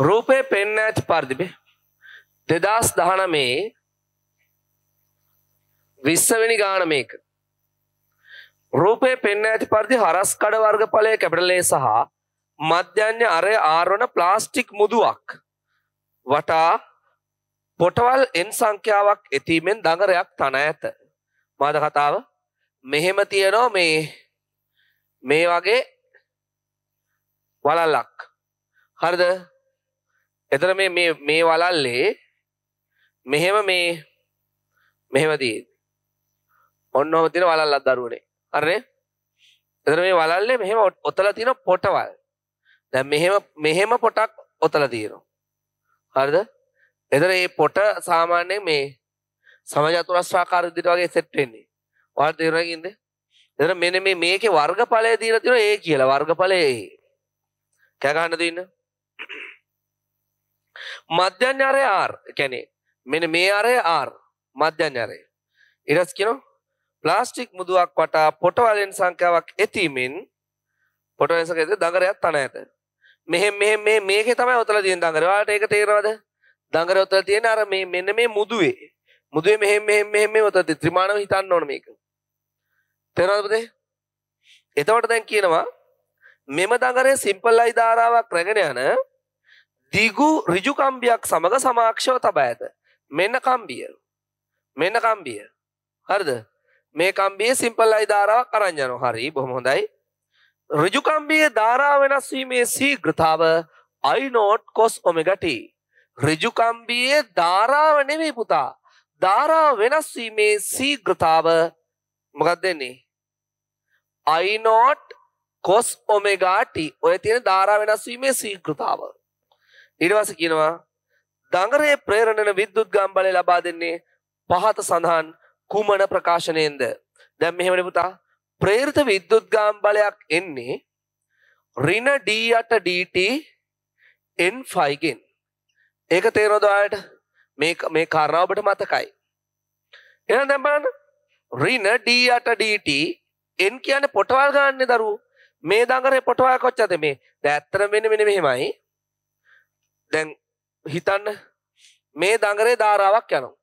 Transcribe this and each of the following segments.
රූපය පෙන්න ඇති පරිදිබේ දෙදස් දහනමේ විස්සවෙනි ගාන මේක රූපය පෙන්න ඇති පරිදි හරස් කඩ වර්ග පලය කැපිටලේ සහ මධ්‍යන්‍ය අරය ආරවන ප්ලාස්ටික් මුදුවක් වටා පොටවල් එන් සංඛ්‍යාවක් ඇතීමෙන් දඟරයක් තන ඇත මාද කතාව මෙහෙම තියනෝ මේ මේ වගේ වලල්ලක් හරිද එතර මේ මේ මේ වලල්ලේ මෙහෙම මේ මෙහෙම තියෙන්නේ. ඔන්න ඔහම තියෙන වලල්ලක් දරුවනේ. හරිනේ? එතන මේ වලල්ලේ මෙහෙම ඔතලා තියෙන පොටවල්. දැන් මෙහෙම මෙහෙම පොටක් ඔතලා තියෙනවා. හරිද? එතන මේ පොට සාමාන්‍යයෙන් මේ සමජතුරස්‍රාකාර විදිහට වගේ සෙට් වෙන්නේ. ඔයාලා තේරුණා කියන්නේ? එතන මෙන්න මේ මේකේ වර්ගඵලය දීලා තියෙනවා ඒ කියලා වර්ගඵලය ඒ. කෑ ගන්න දින්න. මධ්‍යන්‍යරය R කැනේ මෙන මේ අරය R මධ්‍යන්‍යරය ඉරස් කියනවා ප්ලාස්ටික් මුදුවක් වටා පොටවලෙන් සංඛ්‍යාවක් ඇතිමින් පොටවලෙන් සංඛ්‍යාවද දඟරයක් තන ඇත මෙහෙම මෙහෙම මේ මේකේ තමයි ඔතල තියෙන දඟර ඔයාලට ඒක තේරෙනවද දඟර ඔතල තියෙන අර මේ මෙන්න මේ මුදුවේ මුදුවේ මෙහෙම මෙහෙම මෙහෙම මේ ඔතල ත්‍රිමාණව හිතන්න ඕන මේක තේරෙනවද එතකොට දැන් කියනවා මෙම දඟරේ සිම්පල් ලයි ධාරාවක් රැගෙන යන දිගු ඍජුකම්බියක් සමග සමාක්ෂව තබා ඇත. මෙන්න කම්බිය. මෙන්න කම්බිය. හරිද? මේ කම්බියේ සිම්පල් ලයි ධාරාවක් අරන් යනවා. හරි, බොහොම හොඳයි. ඍජුකම්බියේ ධාරා වෙනස් වීමේ ශීඝ්‍රතාව i not cos omega t. ඍජුකම්බියේ ධාරාව නෙමෙයි පුතා. ධාරාව වෙනස් වීමේ ශීඝ්‍රතාව මොකක්ද වෙන්නේ? i not cos omega t. ඔය තියෙන ධාරා වෙනස් වීමේ ශීඝ්‍රතාව. ඉඩවස කියනවා දඟරේ ප්‍රේරණන විද්දුත් ගම්බලය ලබා දෙන්නේ පහත සඳහන් කුමන ප්‍රකාශනයෙන්ද දැම් මෙහෙමන පුතා ප්‍රේර්ත විද්දුත් ගාම්බලයක් එන්නේ රින ඩීට ඩීට එන් ෆයිගෙන් ඒක තේරෝදවායට මේ කාරණාවට මතකයි එ දැම්බලන්න රින ඩීට ඩීට එන් කියන පොටවල් ගන්න දරු මේ දඟරේ පොටවා කොච්චද මේ දැත්තර මෙන මෙන මෙහෙමයි දැන් හිතන්න මේ දඟරේ ධාරාවක් යනවා.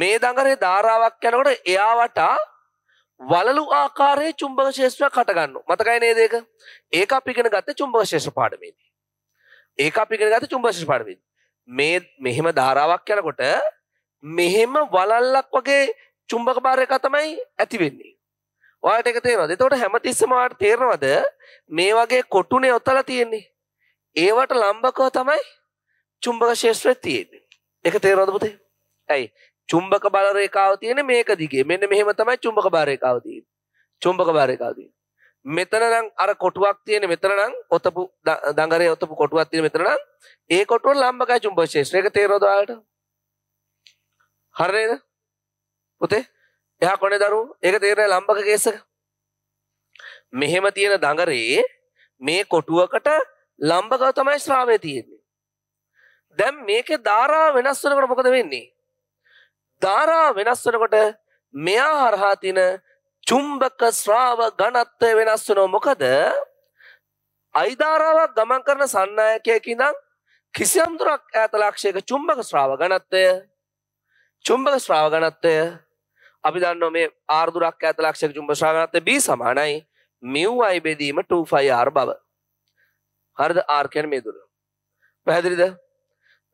මේ දඟරේ ධාරාවක් යනකොට එයා වටා වලලු ආකාරයේ චුම්බක ශේෂ්ත්‍රයක් හටගන්නවා. මතකයි නේද ඒක? ඒක අපි ඉගෙන ගත්තේ චුම්බක ශේෂ්ත්‍ර පාඩමේදී. ඒක අපි ඉගෙන ගත්තේ චුම්බක ශේෂ්ත්‍ර පාඩමේදී. මේ මෙහෙම ධාරාවක් යනකොට මෙහෙම වලල්ලක් වගේ චුම්බක බාරයක් තමයි ඇති වෙන්නේ. ඔයාලට ඒක තේරෙනවද? එතකොට හැමතිස්සම ඔයාලට තේරෙනවද මේ වගේ කොටුනේ ඔතලා තියෙන්නේ? ඒවට ලම්බකව තමයි චුම්බක ශේෂත්‍රය තියෙන්නේ. ඒක තේරෙනවද පුතේ? ඇයි? චුම්බක බල රේඛාව තියෙන්නේ මේක දිගේ. මෙන්න මෙහෙම තමයි චුම්බක බල රේඛාව තියෙන්නේ. චුම්බක බල රේඛාව තියෙන්නේ. මෙතන නම් අර කොටුවක් තියෙන මෙතන නම් ඔතපු දඟරේ ඔතපු කොටුවක් තියෙන මෙතන නම් ඒ කොටුව ලම්බකයි චුම්බක ශේෂ්ත්‍රය. ඒක තේරෙනවද ඔයාලට? හරිද? පුතේ එහා කොනේ දරුවෝ ඒක තේරෙන්නේ ලම්බක කේස් එක. මෙහෙම තියෙන දඟරේ මේ කොටුවකට ලම්බකව තමයි ශ්‍රාවය තියෙන්නේ. දැන් මේකේ ධාරාව වෙනස් වෙනකොට මොකද වෙන්නේ? ධාරාව වෙනස් වෙනකොට මෙයා හරහා තින චුම්බක ශ්‍රාව ඝනත්වය වෙනස් වෙනව මොකද? අයි ධාරාවක් ගමන් කරන සන්නායකයක ඉඳන් කිසියම් දුරක් ඈත ලක්ෂයක චුම්බක ශ්‍රාව ඝනත්වය චුම්බක ශ්‍රාව ඝනත්වය අපි දන්නවා මේ r දුරක් ඈත ලක්ෂයක චුම්බක ශ්‍රාව ඝනත්වය b සමානයි μi බෙදීම 2πr බව. හරිද ආර්කයන් මේ දුර. පැහැදිලිද?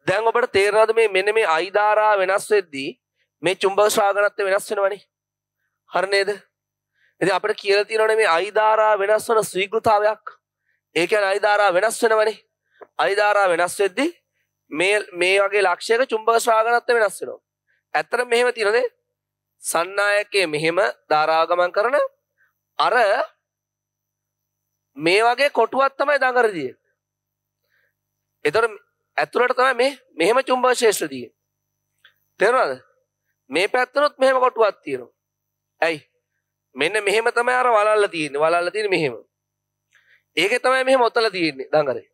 දැන් ඔබට තේරෙනවද මේ මෙන්න මේ අයිදාරා වෙනස් වෙද්දී මේ චුම්බක ශ්‍රාවකත්වය වෙනස් වෙනවනේ. හරි නේද? ඉතින් අපිට කියලා තියෙනවනේ මේ අයිදාරා වෙනස් වෙන ස්වීකෘතාවයක්. ඒ කියන්නේ අයිදාරා වෙනස් වෙනවනේ. අයිදාරා වෙනස් වෙද්දී මේ මේ වගේ ලක්ෂයක චුම්බක ශ්‍රාවකත්වය වෙනස් වෙනවා. ඇත්තට මෙහෙම තියෙනනේ. සන්නායකයේ මෙහෙම ධාරාව ගමන් කරන අර මේ වගේ කොටුවක් තමයි දඟර තියෙන්නේ. ඒතර ඇතුළට තමයි මේ මෙහෙම චුම්බක ශේෂ්ඨ තියෙන්නේ. තේරුණාද? මේ පැත්තනොත් මෙහෙම කොටුවක් තියෙනවා. ඇයි? මෙන්න මෙහෙම තමයි අර වලල්ල තියෙන්නේ. වලල්ල තියෙන්නේ මෙහෙම. ඒකේ තමයි මෙහෙම ඔතල තියෙන්නේ දඟරේ.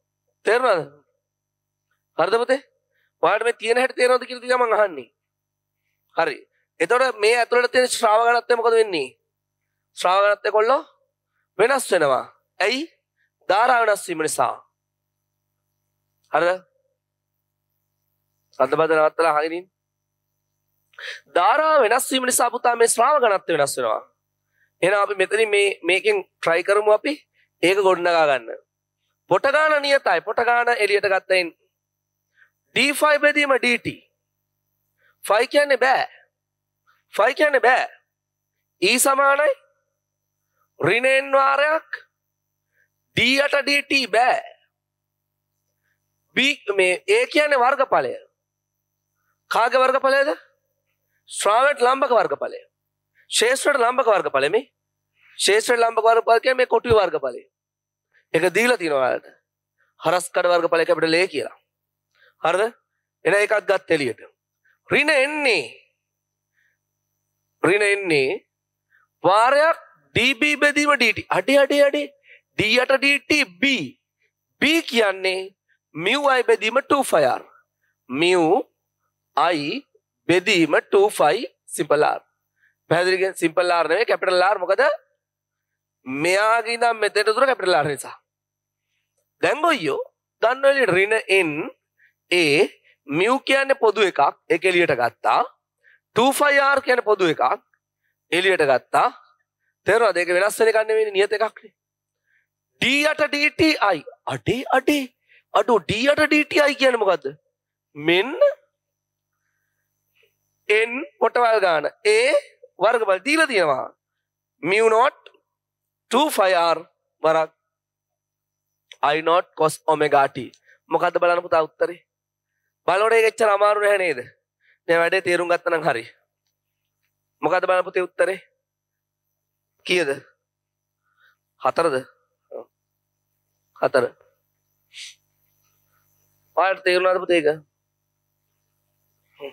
තේරුණාද? හරිද පුතේ? ඔයාලට මේ තියෙන හැටි තේරෙනවද කියලා තියා මම අහන්නේ. හරි. එතකොට මේ ඇතුළට තියෙන ශ්‍රාව ගණත්වය මොකද වෙන්නේ? ශ්‍රාව ගණත්වය කොල්ලෝ වෙනස් වෙනවා. ඇයි ධාරා වෙනස් වීම නිසා හරිද සද්ද බද නවත්තලා හරිනින් ධාරා වෙනස් වීම නිසා පුතා මේ ශ්‍රාව ඝනත්වය වෙනස් වෙනවා එහෙනම් අපි මෙතනින් මේ මේකෙන් try කරමු අපි ඒක ගොඩනගා ගන්න පොට ගාන නියතයි පොට ගාන එළියට ගත්තයින් d5 බෙදීම dt 5 කියන්නේ බෑ 5 කියන්නේ බෑ e සමානයි ඍණෙන් වාරයක් D 8 dt බෑ. B මේ A කියන්නේ වර්ගඵලය. කාගේ වර්ගඵලයද? ශ්‍රාවයට ලම්බක වර්ගඵලය. ශේෂ්ත්‍රයට ලම්බක වර්ගඵලය මේ. ශේෂ්ත්‍රයට ලම්බක වර්ගඵලය කියන්නේ මේ කොටුවේ වර්ගඵලය. ඒක දීලා තිනවා ඔයාලට. හරස්කඩ වර්ගඵලයක අපිට ලේ කියලා. හරිද? එන එකක් ගත් එළියට. ඍණ එන්නේ ඍණ එන්නේ වාරයක් db බෙදීම dt. අඩේ අඩේ අඩේ ඩීයට ඩීට B B කියන්නේ මිය් අයි බෙදීම 2ෆයර් මිය් අයි බෙදීම 2ෆයි සිම්පල් R පැදිරිගෙන් සිම්පල් R නෙවෙයි කැපිටල් R මොකද මෙයාගේ ඉඳන් මෙතෙන්ට දුර කැපිටල් R නිසා දැන් ගොයියෝ දන්නවලි රින n a මිය් කියන්නේ පොදු එකක් ඒක එළියට ගත්තා 2ෆයි R කියන්නේ පොදු එකක් එළියට ගත්තා තේරෙනවද ඒක වෙනස් වෙන එකක් නෙවෙයි නියත එකක්නේ ඩීයට ඩටයි අඩේ අඩේ අඩු ඩියට ඩටයි කියනමකක්ද මෙන්න එන් පොටවල් ගාන ඒ වර්ගබල් දීල තියෙනවා මියනොට් 2ෆර් වරක් අයිනොට් කොස් ඔමගාට මොකද බලන පුතා උත්තරේ බලොට ගෙච්ච අමාරු නැනේද නෑ වැඩේ තේරුම් ගත්තනම් හරි මොකද බලපුතේ උත්තරේ කියද හතරද හතර පාට තේරුණාද පුතේ ඒක